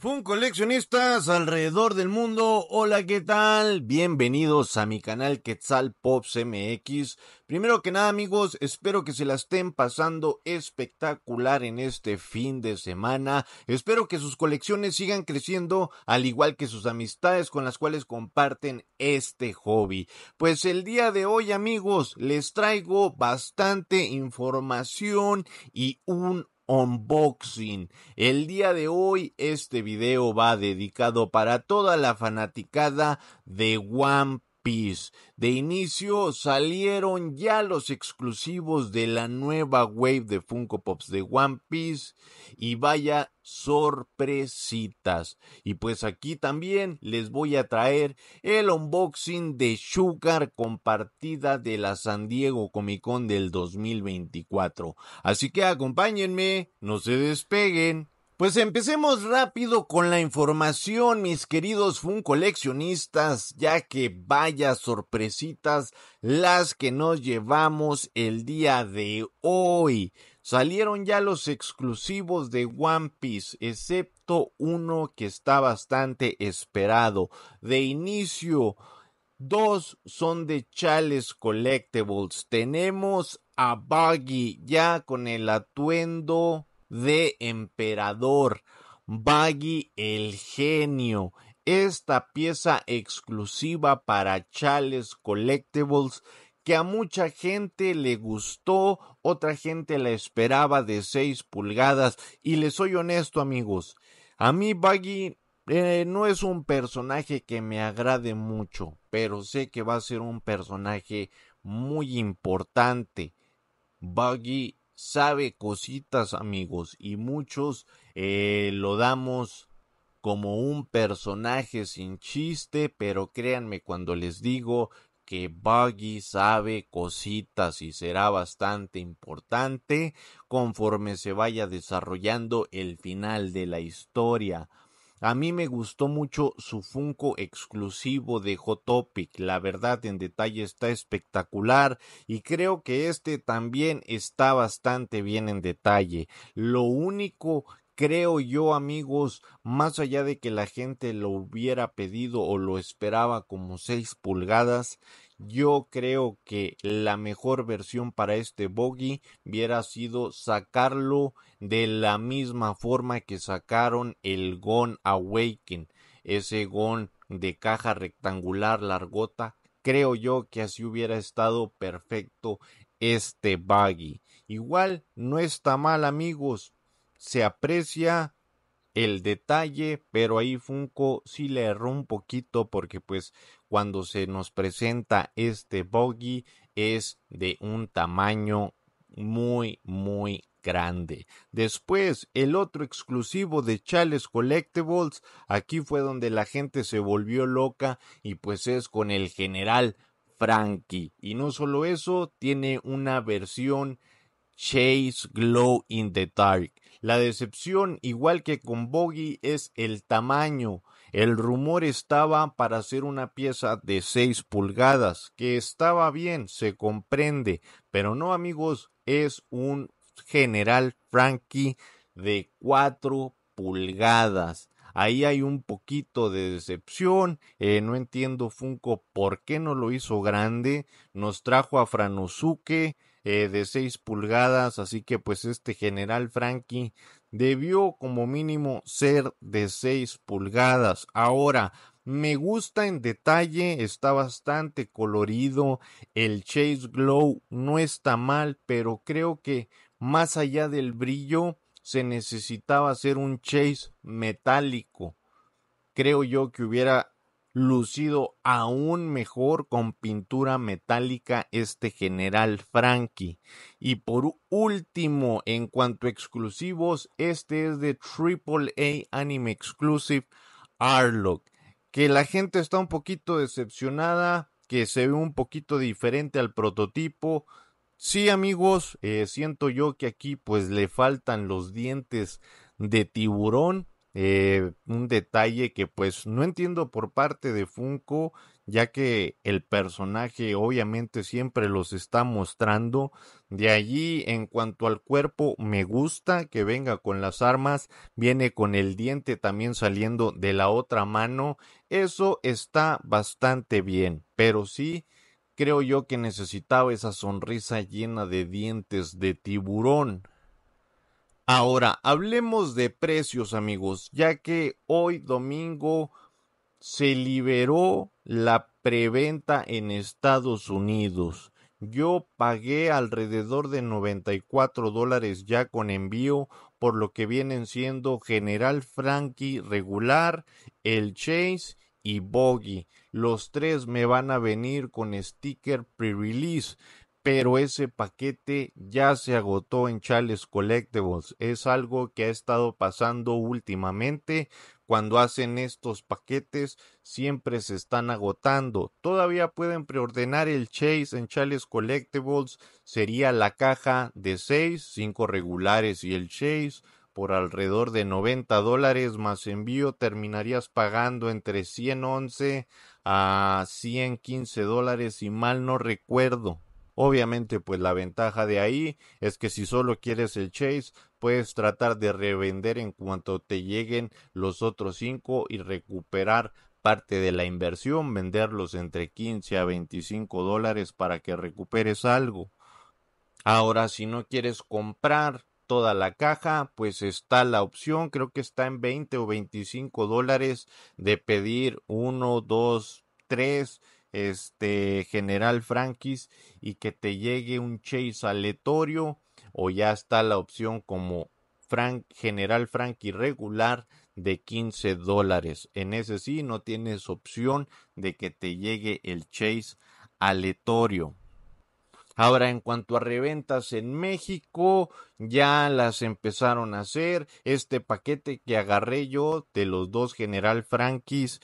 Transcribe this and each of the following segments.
Fun coleccionistas alrededor del mundo, hola, ¿qué tal? Bienvenidos a mi canal Quetzal Pops MX. Primero que nada, amigos, espero que se la estén pasando espectacular en este fin de semana. Espero que sus colecciones sigan creciendo, al igual que sus amistades con las cuales comparten este hobby. Pues el día de hoy, amigos, les traigo bastante información y un unboxing. El día de hoy este video va dedicado para toda la fanaticada de One de inicio salieron ya los exclusivos de la nueva wave de Funko Pops de One Piece y vaya sorpresitas. Y pues aquí también les voy a traer el unboxing de Sugar compartida de la San Diego Comic Con del 2024. Así que acompáñenme, no se despeguen. Pues empecemos rápido con la información, mis queridos Fun coleccionistas, ya que vaya sorpresitas las que nos llevamos el día de hoy. Salieron ya los exclusivos de One Piece, excepto uno que está bastante esperado. De inicio, dos son de Chales Collectibles. Tenemos a Buggy ya con el atuendo de Emperador, Baggy el Genio. Esta pieza exclusiva para Chales Collectibles que a mucha gente le gustó, otra gente la esperaba de 6 pulgadas y les soy honesto amigos, a mí Baggy eh, no es un personaje que me agrade mucho, pero sé que va a ser un personaje muy importante. Buggy sabe cositas amigos y muchos eh, lo damos como un personaje sin chiste, pero créanme cuando les digo que Buggy sabe cositas y será bastante importante conforme se vaya desarrollando el final de la historia. A mí me gustó mucho su Funko exclusivo de Hot Topic. La verdad, en detalle está espectacular. Y creo que este también está bastante bien en detalle. Lo único creo yo amigos, más allá de que la gente lo hubiera pedido o lo esperaba como seis pulgadas, yo creo que la mejor versión para este buggy hubiera sido sacarlo de la misma forma que sacaron el Gon Awaken, ese Gon de caja rectangular largota. Creo yo que así hubiera estado perfecto este buggy. Igual no está mal, amigos. Se aprecia, el detalle, pero ahí Funko sí le erró un poquito porque pues cuando se nos presenta este buggy es de un tamaño muy muy grande. Después, el otro exclusivo de Chales Collectibles, aquí fue donde la gente se volvió loca y pues es con el general Frankie. Y no solo eso, tiene una versión Chase Glow in the Dark. La decepción, igual que con Boggy, es el tamaño. El rumor estaba para hacer una pieza de 6 pulgadas, que estaba bien, se comprende, pero no amigos, es un general Frankie de 4 pulgadas. Ahí hay un poquito de decepción. Eh, no entiendo Funko por qué no lo hizo grande. Nos trajo a Franosuke eh, de 6 pulgadas, así que pues este general Frankie debió como mínimo ser de 6 pulgadas. Ahora, me gusta en detalle, está bastante colorido, el Chase Glow no está mal, pero creo que más allá del brillo se necesitaba hacer un Chase metálico. Creo yo que hubiera lucido aún mejor con pintura metálica este general Frankie. Y por último, en cuanto a exclusivos, este es de AAA Anime Exclusive Arlock, que la gente está un poquito decepcionada, que se ve un poquito diferente al prototipo. Sí, amigos, eh, siento yo que aquí pues le faltan los dientes de tiburón eh, un detalle que pues no entiendo por parte de Funko, ya que el personaje obviamente siempre los está mostrando. De allí, en cuanto al cuerpo, me gusta que venga con las armas, viene con el diente también saliendo de la otra mano. Eso está bastante bien, pero sí creo yo que necesitaba esa sonrisa llena de dientes de tiburón. Ahora, hablemos de precios, amigos, ya que hoy domingo se liberó la preventa en Estados Unidos. Yo pagué alrededor de 94 dólares ya con envío por lo que vienen siendo General Frankie regular, el Chase y Boggy. Los tres me van a venir con sticker pre-release pero ese paquete ya se agotó en Chales Collectibles. Es algo que ha estado pasando últimamente. Cuando hacen estos paquetes, siempre se están agotando. Todavía pueden preordenar el Chase en Chales Collectibles. Sería la caja de 6, 5 regulares y el Chase por alrededor de 90 dólares más envío terminarías pagando entre 111 a 115 dólares si mal no recuerdo Obviamente, pues la ventaja de ahí es que si solo quieres el chase, puedes tratar de revender en cuanto te lleguen los otros 5 y recuperar parte de la inversión, venderlos entre 15 a 25 dólares para que recuperes algo. Ahora, si no quieres comprar toda la caja, pues está la opción, creo que está en 20 o 25 dólares de pedir 1, 2, 3 este general Frankis y que te llegue un chase aleatorio o ya está la opción como Frank, general Frankie regular de 15 dólares. En ese sí no tienes opción de que te llegue el chase aleatorio. Ahora, en cuanto a reventas en México, ya las empezaron a hacer. Este paquete que agarré yo de los dos General Franquis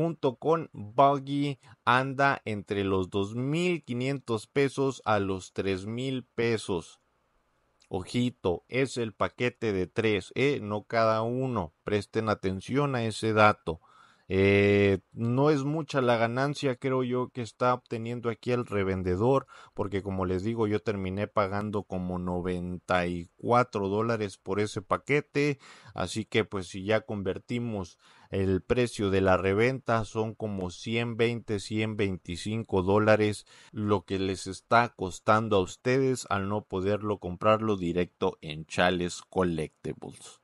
junto con Buggy anda entre los 2.500 pesos a los 3.000 pesos. Ojito, es el paquete de tres, ¿eh? no cada uno. Presten atención a ese dato. Eh, no es mucha la ganancia, creo yo, que está obteniendo aquí el revendedor, porque como les digo, yo terminé pagando como 94 dólares por ese paquete, así que pues si ya convertimos el precio de la reventa son como 120, 125 dólares lo que les está costando a ustedes al no poderlo comprarlo directo en Chales Collectibles.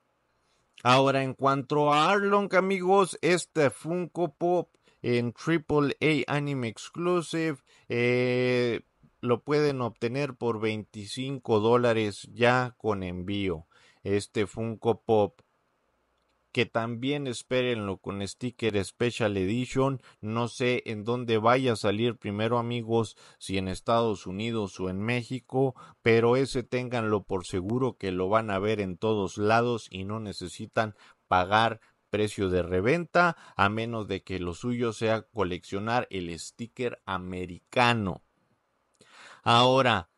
Ahora, en cuanto a Arlong, amigos, este Funko Pop en AAA Anime Exclusive eh, lo pueden obtener por 25 dólares ya con envío. Este Funko Pop que también espérenlo con sticker Special Edition. No sé en dónde vaya a salir primero, amigos, si en Estados Unidos o en México, pero ese ténganlo por seguro que lo van a ver en todos lados y no necesitan pagar precio de reventa a menos de que lo suyo sea coleccionar el sticker americano. Ahora,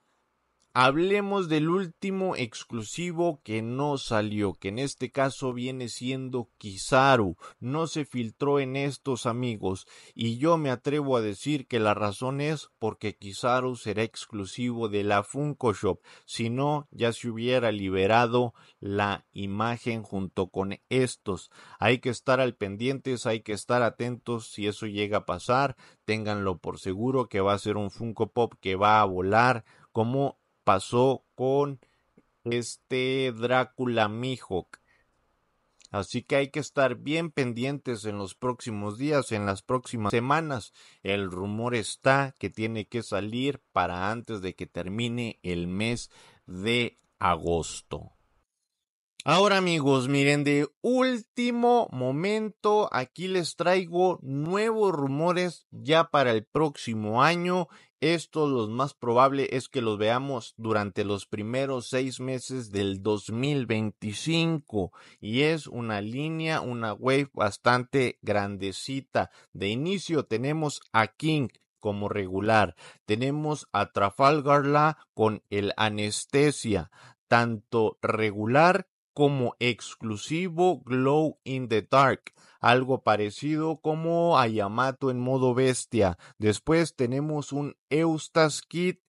Hablemos del último exclusivo que no salió, que en este caso viene siendo Kizaru. No se filtró en estos amigos y yo me atrevo a decir que la razón es porque Kizaru será exclusivo de la Funko Shop, si no ya se hubiera liberado la imagen junto con estos. Hay que estar al pendiente, hay que estar atentos si eso llega a pasar, ténganlo por seguro que va a ser un Funko Pop que va a volar como pasó con este Drácula Mihawk. Así que hay que estar bien pendientes en los próximos días, en las próximas semanas. El rumor está que tiene que salir para antes de que termine el mes de agosto. Ahora amigos, miren, de último momento, aquí les traigo nuevos rumores ya para el próximo año esto lo más probable es que los veamos durante los primeros seis meses del 2025 y es una línea, una wave bastante grandecita. De inicio tenemos a King como regular, tenemos a Trafalgarla con el anestesia, tanto regular como exclusivo Glow in the Dark, algo parecido como a Yamato en modo bestia. Después tenemos un Eustace Kit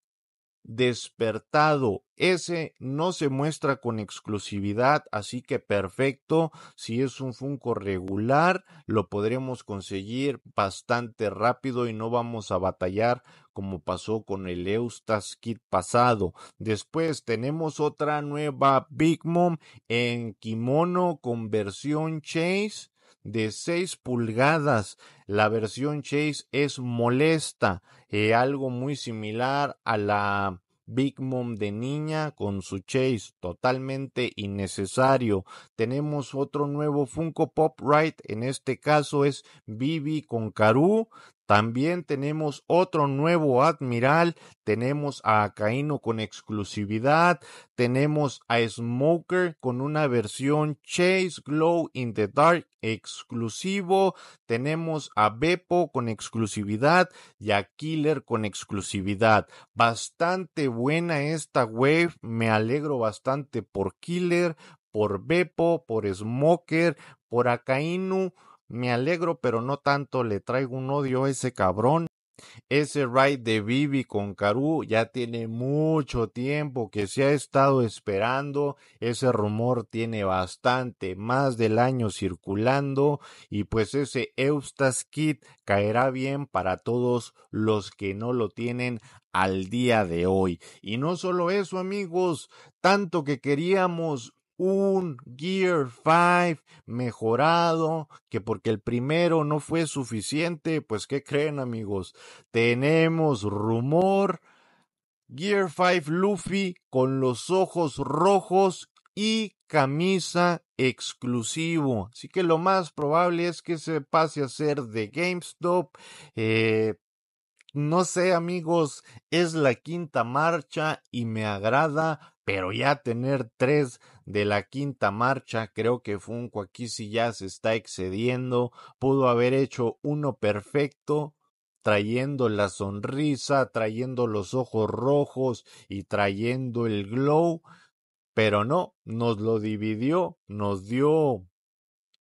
despertado. Ese no se muestra con exclusividad, así que perfecto. Si es un Funko regular, lo podremos conseguir bastante rápido y no vamos a batallar como pasó con el Eustace Kit pasado. Después tenemos otra nueva Big Mom en kimono con versión Chase de 6 pulgadas. La versión Chase es molesta, y eh, algo muy similar a la Big Mom de niña con su Chase, totalmente innecesario. Tenemos otro nuevo Funko Pop Right, en este caso es Bibi con Karu. También tenemos otro nuevo admiral, tenemos a Akainu con exclusividad, tenemos a Smoker con una versión Chase Glow in the Dark exclusivo, tenemos a Beppo con exclusividad y a Killer con exclusividad. Bastante buena esta wave, me alegro bastante por Killer, por Beppo, por Smoker, por Akainu me alegro, pero no tanto. Le traigo un odio a ese cabrón. Ese ride de Vivi con Caru ya tiene mucho tiempo que se ha estado esperando. Ese rumor tiene bastante más del año circulando. Y pues ese Eustace Kit caerá bien para todos los que no lo tienen al día de hoy. Y no solo eso, amigos, tanto que queríamos un Gear 5 mejorado, que porque el primero no fue suficiente, pues ¿qué creen amigos? Tenemos rumor. Gear 5 Luffy con los ojos rojos y camisa exclusivo. Así que lo más probable es que se pase a ser de GameStop. Eh, no sé amigos, es la quinta marcha y me agrada, pero ya tener tres de la quinta marcha. Creo que Funko aquí sí ya se está excediendo. Pudo haber hecho uno perfecto, trayendo la sonrisa, trayendo los ojos rojos y trayendo el glow. Pero no, nos lo dividió, nos dio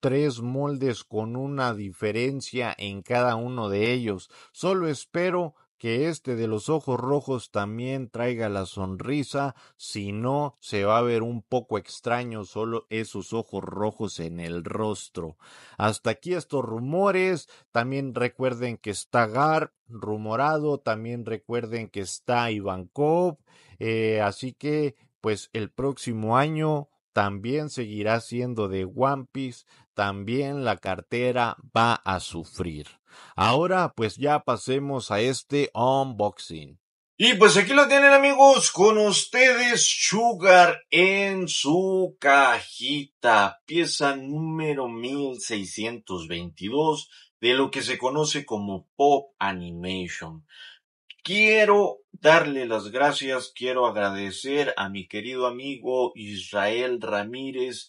tres moldes con una diferencia en cada uno de ellos. Solo espero que este de los ojos rojos también traiga la sonrisa, si no se va a ver un poco extraño solo esos ojos rojos en el rostro. Hasta aquí estos rumores, también recuerden que está Gar rumorado, también recuerden que está Ivankov, eh, así que pues el próximo año también seguirá siendo de One Piece, también la cartera va a sufrir. Ahora pues ya pasemos a este unboxing. Y pues aquí lo tienen amigos, con ustedes Sugar en su cajita, pieza número 1622 de lo que se conoce como Pop Animation. Quiero darle las gracias, quiero agradecer a mi querido amigo Israel Ramírez,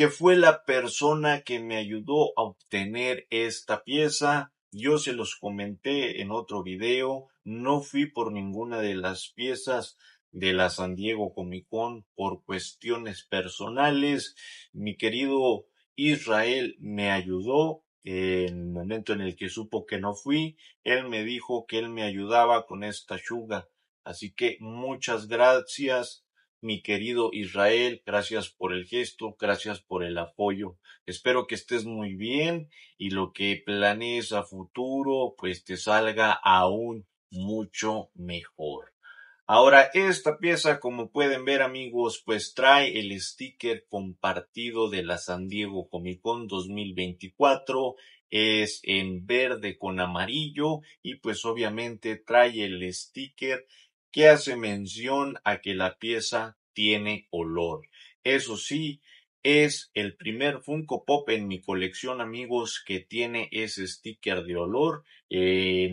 que fue la persona que me ayudó a obtener esta pieza. Yo se los comenté en otro video, no fui por ninguna de las piezas de la San Diego Comic Con por cuestiones personales. Mi querido Israel me ayudó en el momento en el que supo que no fui. Él me dijo que él me ayudaba con esta yuga. Así que muchas gracias mi querido Israel, gracias por el gesto, gracias por el apoyo. Espero que estés muy bien y lo que planees a futuro, pues te salga aún mucho mejor. Ahora, esta pieza, como pueden ver amigos, pues trae el sticker compartido de la San Diego Comic Con 2024. Es en verde con amarillo y pues obviamente trae el sticker que hace mención a que la pieza tiene olor. Eso sí, es el primer Funko Pop en mi colección, amigos, que tiene ese sticker de olor. Eh,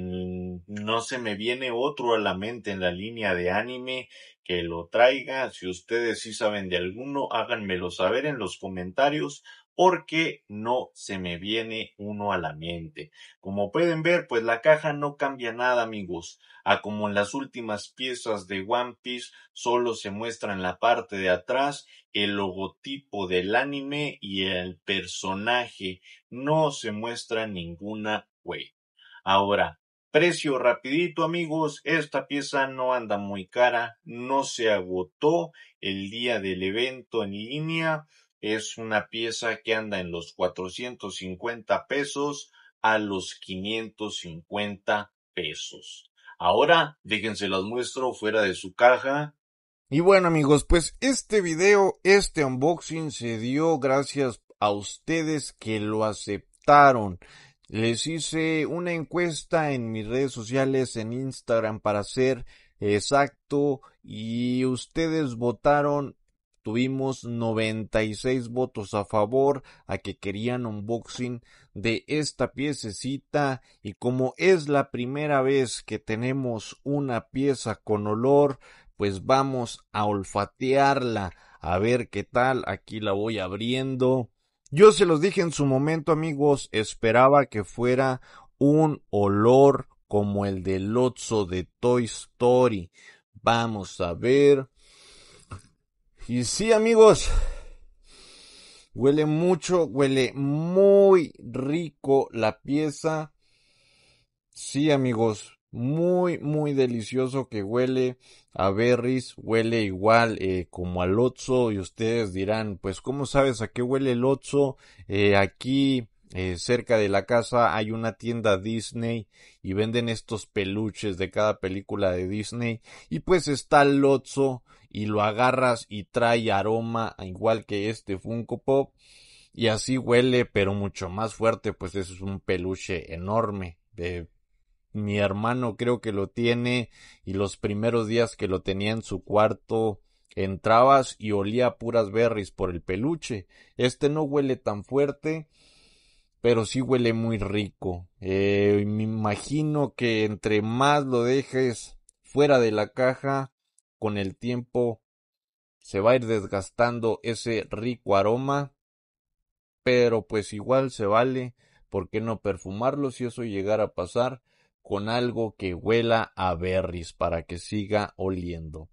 no se me viene otro a la mente en la línea de anime que lo traiga. Si ustedes sí saben de alguno, háganmelo saber en los comentarios porque no se me viene uno a la mente. Como pueden ver, pues la caja no cambia nada, amigos. A como en las últimas piezas de One Piece, solo se muestra en la parte de atrás el logotipo del anime y el personaje. No se muestra ninguna Way. Ahora, Precio rapidito amigos, esta pieza no anda muy cara, no se agotó el día del evento en línea, es una pieza que anda en los 450 pesos a los 550 pesos. Ahora, déjense las muestro fuera de su caja. Y bueno amigos, pues este video, este unboxing se dio gracias a ustedes que lo aceptaron. Les hice una encuesta en mis redes sociales, en Instagram para ser exacto, y ustedes votaron tuvimos 96 votos a favor a que querían unboxing de esta piececita y como es la primera vez que tenemos una pieza con olor, pues vamos a olfatearla a ver qué tal. Aquí la voy abriendo. Yo se los dije en su momento, amigos, esperaba que fuera un olor como el del Lotso de Toy Story. Vamos a ver. Y sí, amigos, huele mucho, huele muy rico la pieza. Sí, amigos, muy, muy delicioso que huele a berries, huele igual eh, como al otso y ustedes dirán, pues, ¿cómo sabes a qué huele el otso? Eh, aquí eh, cerca de la casa hay una tienda Disney y venden estos peluches de cada película de Disney y pues está Lotso y lo agarras y trae aroma igual que este Funko Pop y así huele pero mucho más fuerte pues es un peluche enorme mi hermano creo que lo tiene y los primeros días que lo tenía en su cuarto entrabas y olía puras berries por el peluche este no huele tan fuerte pero sí huele muy rico. Eh, me imagino que entre más lo dejes fuera de la caja, con el tiempo se va a ir desgastando ese rico aroma, pero pues igual se vale, ¿por qué no perfumarlo si eso llegara a pasar? con algo que huela a berries para que siga oliendo.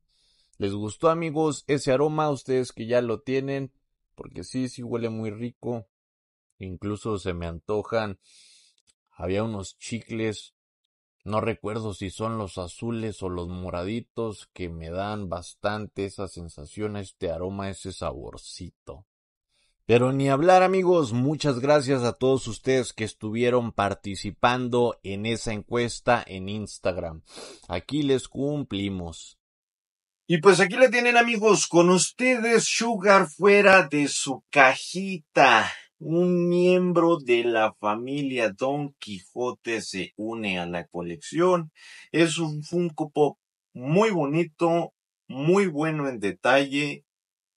¿Les gustó amigos ese aroma? Ustedes que ya lo tienen, porque sí, sí huele muy rico incluso se me antojan. Había unos chicles, no recuerdo si son los azules o los moraditos, que me dan bastante esa sensación, este aroma, ese saborcito. Pero ni hablar amigos, muchas gracias a todos ustedes que estuvieron participando en esa encuesta en Instagram. Aquí les cumplimos. Y pues aquí la tienen amigos, con ustedes Sugar fuera de su cajita un miembro de la familia Don Quijote se une a la colección. Es un Funko Pop muy bonito, muy bueno en detalle,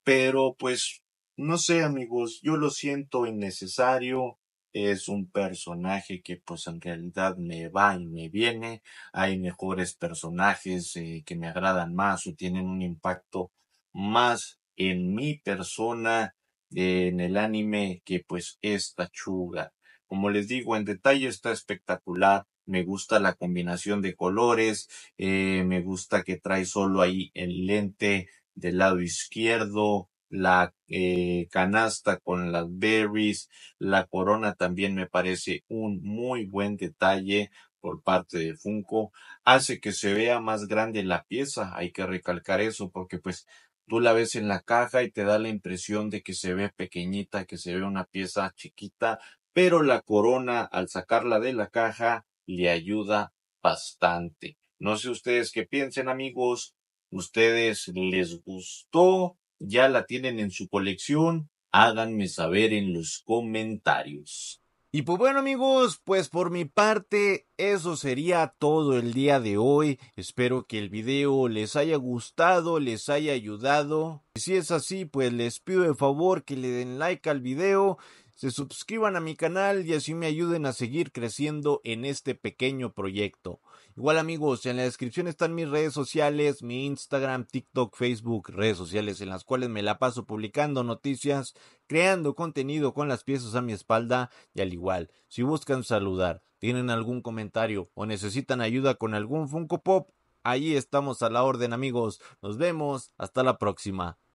pero pues no sé amigos, yo lo siento innecesario. Es un personaje que pues en realidad me va y me viene. Hay mejores personajes eh, que me agradan más o tienen un impacto más en mi persona en el anime que pues es Tachuga. Como les digo, en detalle está espectacular. Me gusta la combinación de colores. Eh, me gusta que trae solo ahí el lente del lado izquierdo, la eh, canasta con las berries, la corona también me parece un muy buen detalle por parte de Funko, hace que se vea más grande la pieza, hay que recalcar eso porque pues tú la ves en la caja y te da la impresión de que se ve pequeñita, que se ve una pieza chiquita, pero la corona al sacarla de la caja le ayuda bastante. No sé ustedes qué piensen amigos, ustedes les gustó, ya la tienen en su colección, háganme saber en los comentarios. Y pues bueno amigos, pues por mi parte eso sería todo el día de hoy. Espero que el video les haya gustado, les haya ayudado. Y si es así, pues les pido de favor que le den like al video, se suscriban a mi canal y así me ayuden a seguir creciendo en este pequeño proyecto. Igual amigos, en la descripción están mis redes sociales, mi Instagram, TikTok, Facebook, redes sociales en las cuales me la paso publicando noticias, creando contenido con las piezas a mi espalda y al igual, si buscan saludar, tienen algún comentario o necesitan ayuda con algún Funko Pop, ahí estamos a la orden amigos. Nos vemos, hasta la próxima.